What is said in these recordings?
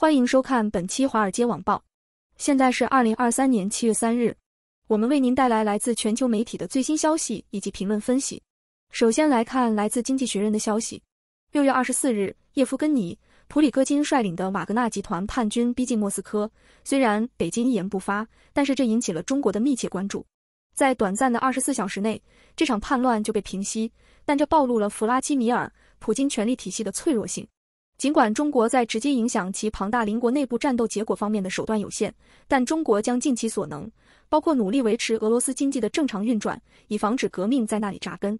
欢迎收看本期《华尔街网报》，现在是二零二三年七月三日，我们为您带来来自全球媒体的最新消息以及评论分析。首先来看来自《经济学人》的消息：六月二十四日，叶夫根尼·普里戈金率领的瓦格纳集团叛军逼近莫斯科，虽然北京一言不发，但是这引起了中国的密切关注。在短暂的二十四小时内，这场叛乱就被平息，但这暴露了弗拉基米尔·普京权力体系的脆弱性。尽管中国在直接影响其庞大邻国内部战斗结果方面的手段有限，但中国将尽其所能，包括努力维持俄罗斯经济的正常运转，以防止革命在那里扎根。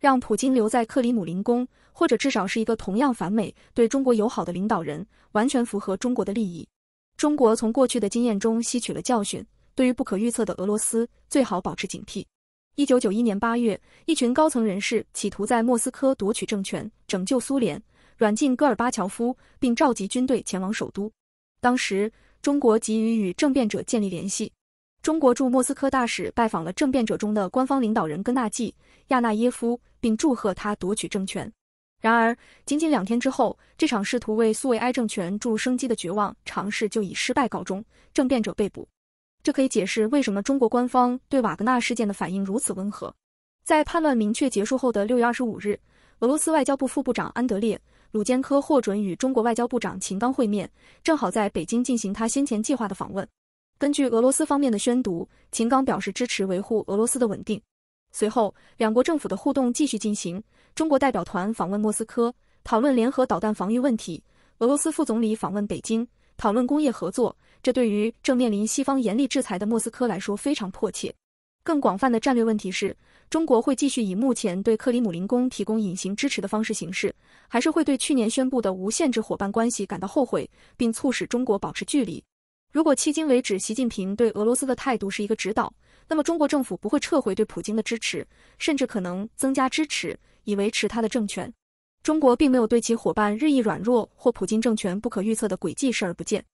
让普京留在克里姆林宫，或者至少是一个同样反美、对中国友好的领导人，完全符合中国的利益。中国从过去的经验中吸取了教训，对于不可预测的俄罗斯，最好保持警惕。一九九一年八月，一群高层人士企图在莫斯科夺取政权，拯救苏联。软禁戈尔巴乔夫，并召集军队前往首都。当时，中国急于与政变者建立联系。中国驻莫斯科大使拜访了政变者中的官方领导人根纳季·亚纳耶夫，并祝贺他夺取政权。然而，仅仅两天之后，这场试图为苏维埃政权注入生机的绝望尝试就以失败告终，政变者被捕。这可以解释为什么中国官方对瓦格纳事件的反应如此温和。在叛乱明确结束后的六月二十五日，俄罗斯外交部副部长安德烈。鲁坚科获准与中国外交部长秦刚会面，正好在北京进行他先前计划的访问。根据俄罗斯方面的宣读，秦刚表示支持维护俄罗斯的稳定。随后，两国政府的互动继续进行。中国代表团访问莫斯科，讨论联合导弹防御问题；俄罗斯副总理访问北京，讨论工业合作。这对于正面临西方严厉制裁的莫斯科来说非常迫切。更广泛的战略问题是，中国会继续以目前对克里姆林宫提供隐形支持的方式行事，还是会对去年宣布的无限制伙伴关系感到后悔，并促使中国保持距离？如果迄今为止习近平对俄罗斯的态度是一个指导，那么中国政府不会撤回对普京的支持，甚至可能增加支持以维持他的政权。中国并没有对其伙伴日益软弱或普京政权不可预测的轨迹视而不见。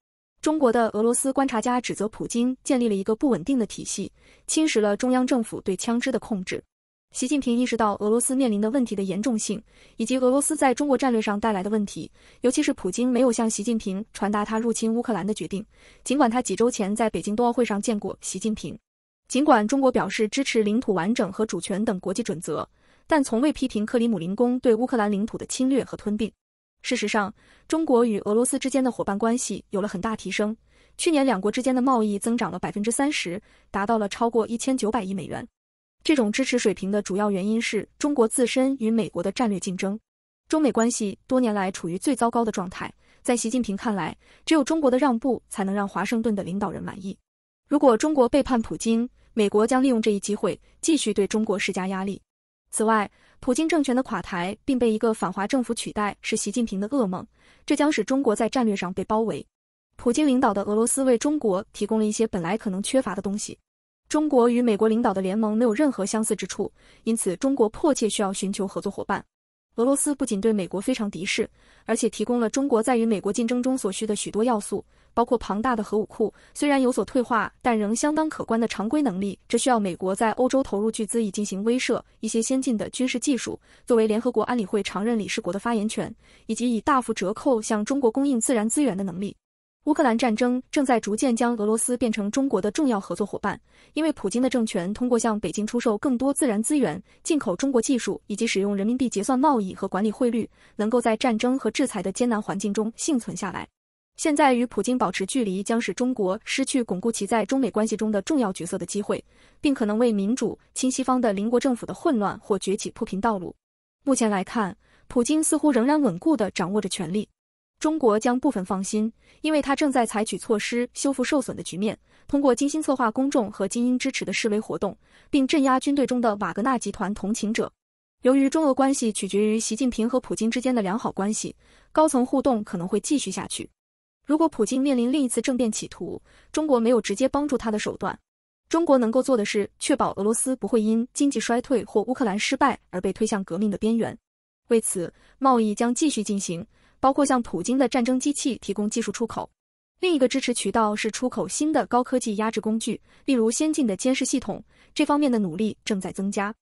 中国的俄罗斯观察家指责普京建立了一个不稳定的体系，侵蚀了中央政府对枪支的控制。习近平意识到俄罗斯面临的问题的严重性，以及俄罗斯在中国战略上带来的问题，尤其是普京没有向习近平传达他入侵乌克兰的决定。尽管他几周前在北京冬奥会上见过习近平，尽管中国表示支持领土完整和主权等国际准则，但从未批评克里姆林宫对乌克兰领土的侵略和吞并。事实上，中国与俄罗斯之间的伙伴关系有了很大提升。去年两国之间的贸易增长了百分之三十，达到了超过一千九百亿美元。这种支持水平的主要原因是中国自身与美国的战略竞争。中美关系多年来处于最糟糕的状态，在习近平看来，只有中国的让步才能让华盛顿的领导人满意。如果中国背叛普京，美国将利用这一机会继续对中国施加压力。此外，普京政权的垮台并被一个反华政府取代是习近平的噩梦，这将使中国在战略上被包围。普京领导的俄罗斯为中国提供了一些本来可能缺乏的东西。中国与美国领导的联盟没有任何相似之处，因此中国迫切需要寻求合作伙伴。俄罗斯不仅对美国非常敌视，而且提供了中国在与美国竞争中所需的许多要素。包括庞大的核武库，虽然有所退化，但仍相当可观的常规能力。这需要美国在欧洲投入巨资以进行威慑，一些先进的军事技术，作为联合国安理会常任理事国的发言权，以及以大幅折扣向中国供应自然资源的能力。乌克兰战争正在逐渐将俄罗斯变成中国的重要合作伙伴，因为普京的政权通过向北京出售更多自然资源，进口中国技术，以及使用人民币结算贸易和管理汇率，能够在战争和制裁的艰难环境中幸存下来。现在与普京保持距离将使中国失去巩固其在中美关系中的重要角色的机会，并可能为民主亲西方的邻国政府的混乱或崛起铺平道路。目前来看，普京似乎仍然稳固地掌握着权力。中国将部分放心，因为他正在采取措施修复受损的局面，通过精心策划公众和精英支持的示威活动，并镇压军队中的瓦格纳集团同情者。由于中俄关系取决于习近平和普京之间的良好关系，高层互动可能会继续下去。如果普京面临另一次政变企图，中国没有直接帮助他的手段。中国能够做的是确保俄罗斯不会因经济衰退或乌克兰失败而被推向革命的边缘。为此，贸易将继续进行，包括向普京的战争机器提供技术出口。另一个支持渠道是出口新的高科技压制工具，例如先进的监视系统。这方面的努力正在增加。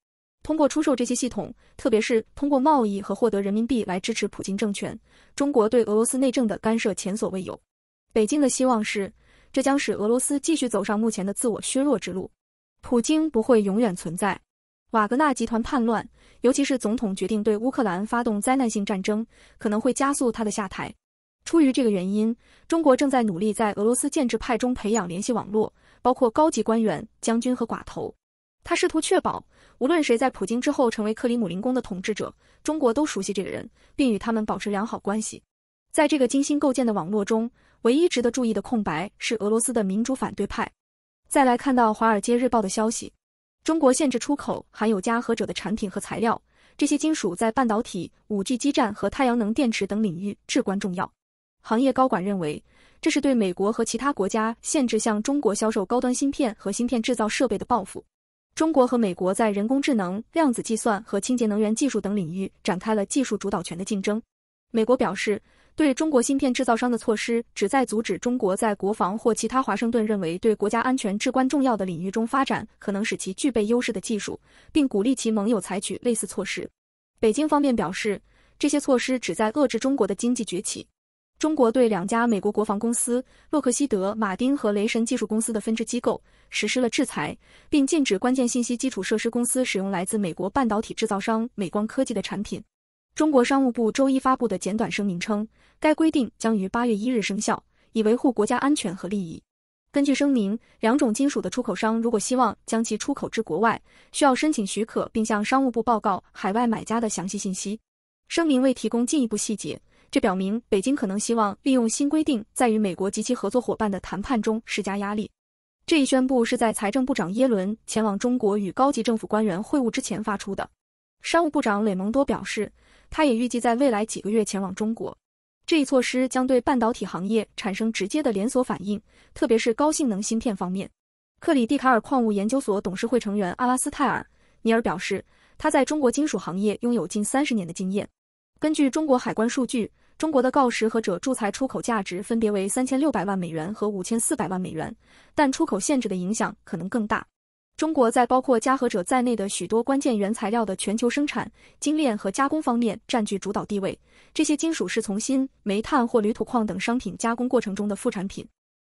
通过出售这些系统，特别是通过贸易和获得人民币来支持普京政权，中国对俄罗斯内政的干涉前所未有。北京的希望是，这将使俄罗斯继续走上目前的自我削弱之路。普京不会永远存在。瓦格纳集团叛乱，尤其是总统决定对乌克兰发动灾难性战争，可能会加速他的下台。出于这个原因，中国正在努力在俄罗斯建制派中培养联系网络，包括高级官员、将军和寡头。他试图确保。无论谁在普京之后成为克里姆林宫的统治者，中国都熟悉这个人，并与他们保持良好关系。在这个精心构建的网络中，唯一值得注意的空白是俄罗斯的民主反对派。再来看到《华尔街日报》的消息，中国限制出口含有镓和锗的产品和材料，这些金属在半导体、五 G 基站和太阳能电池等领域至关重要。行业高管认为，这是对美国和其他国家限制向中国销售高端芯片和芯片制造设备的报复。中国和美国在人工智能、量子计算和清洁能源技术等领域展开了技术主导权的竞争。美国表示，对中国芯片制造商的措施旨在阻止中国在国防或其他华盛顿认为对国家安全至关重要的领域中发展可能使其具备优势的技术，并鼓励其盟友采取类似措施。北京方面表示，这些措施旨在遏制中国的经济崛起。中国对两家美国国防公司洛克希德·马丁和雷神技术公司的分支机构实施了制裁，并禁止关键信息基础设施公司使用来自美国半导体制造商美光科技的产品。中国商务部周一发布的简短声明称，该规定将于八月一日生效，以维护国家安全和利益。根据声明，两种金属的出口商如果希望将其出口至国外，需要申请许可并向商务部报告海外买家的详细信息。声明未提供进一步细节。这表明，北京可能希望利用新规定在与美国及其合作伙伴的谈判中施加压力。这一宣布是在财政部长耶伦前往中国与高级政府官员会晤之前发出的。商务部长雷蒙多表示，他也预计在未来几个月前往中国。这一措施将对半导体行业产生直接的连锁反应，特别是高性能芯片方面。克里蒂卡尔矿物研究所董事会成员阿拉斯泰尔·尼尔表示，他在中国金属行业拥有近三十年的经验。根据中国海关数据，中国的锆石和锗铸材出口价值分别为三千六百万美元和五千四百万美元，但出口限制的影响可能更大。中国在包括镓和锗在内的许多关键原材料的全球生产、精炼和加工方面占据主导地位。这些金属是从锌、煤炭或铝土矿等商品加工过程中的副产品。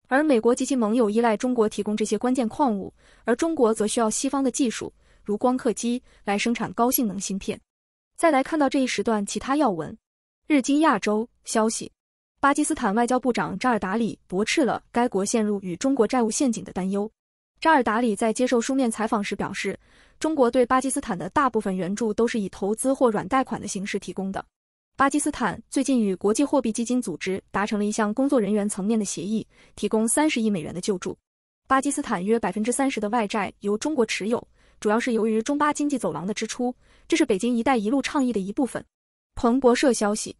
而美国及其盟友依赖中国提供这些关键矿物，而中国则需要西方的技术，如光刻机，来生产高性能芯片。再来看到这一时段其他要闻，日经亚洲消息，巴基斯坦外交部长扎尔达里驳斥了该国陷入与中国债务陷阱的担忧。扎尔达里在接受书面采访时表示，中国对巴基斯坦的大部分援助都是以投资或软贷款的形式提供的。巴基斯坦最近与国际货币基金组织达成了一项工作人员层面的协议，提供三十亿美元的救助。巴基斯坦约百分之三十的外债由中国持有，主要是由于中巴经济走廊的支出。这是北京“一带一路”倡议的一部分。彭博社消息，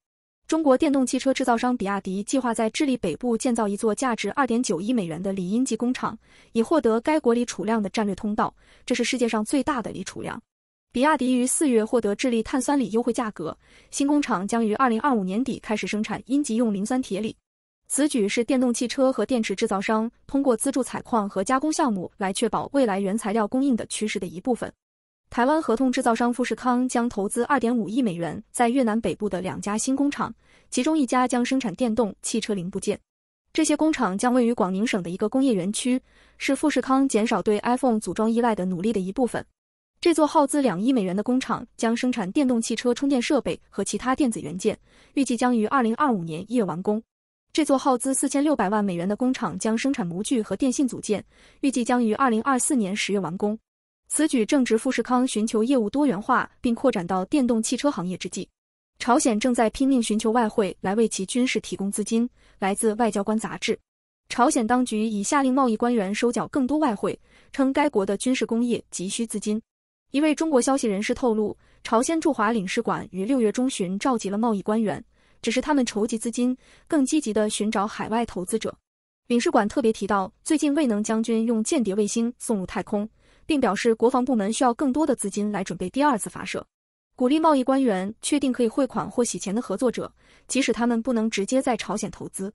中国电动汽车制造商比亚迪计划在智利北部建造一座价值二点九亿美元的锂阴极工厂，以获得该国锂储量的战略通道。这是世界上最大的锂储量。比亚迪于四月获得智利碳酸锂优惠价格，新工厂将于二零二五年底开始生产阴极用磷酸铁锂。此举是电动汽车和电池制造商通过资助采矿和加工项目来确保未来原材料供应的趋势的一部分。台湾合同制造商富士康将投资2.5亿美元，在越南北部的两家新工厂，其中一家将生产电动汽车零部件。这些工厂将位于广宁省的一个工业园区，是富士康减少对 iPhone 组装依赖的努力的一部分。这座耗资2亿美元的工厂将生产电动汽车充电设备和其他电子元件，预计将于2025年1月完工。这座耗资4600万美元的工厂将生产模具和电信组件，预计将于2024年10月完工。此举正值富士康寻求业务多元化并扩展到电动汽车行业之际。朝鲜正在拼命寻求外汇来为其军事提供资金。来自外交官杂志，朝鲜当局已下令贸易官员收缴更多外汇，称该国的军事工业急需资金。一位中国消息人士透露，朝鲜驻华领事馆于六月中旬召集了贸易官员，只是他们筹集资金更积极的寻找海外投资者。领事馆特别提到，最近未能将军用间谍卫星送入太空。并表示，国防部门需要更多的资金来准备第二次发射，鼓励贸易官员确定可以汇款或洗钱的合作者，即使他们不能直接在朝鲜投资。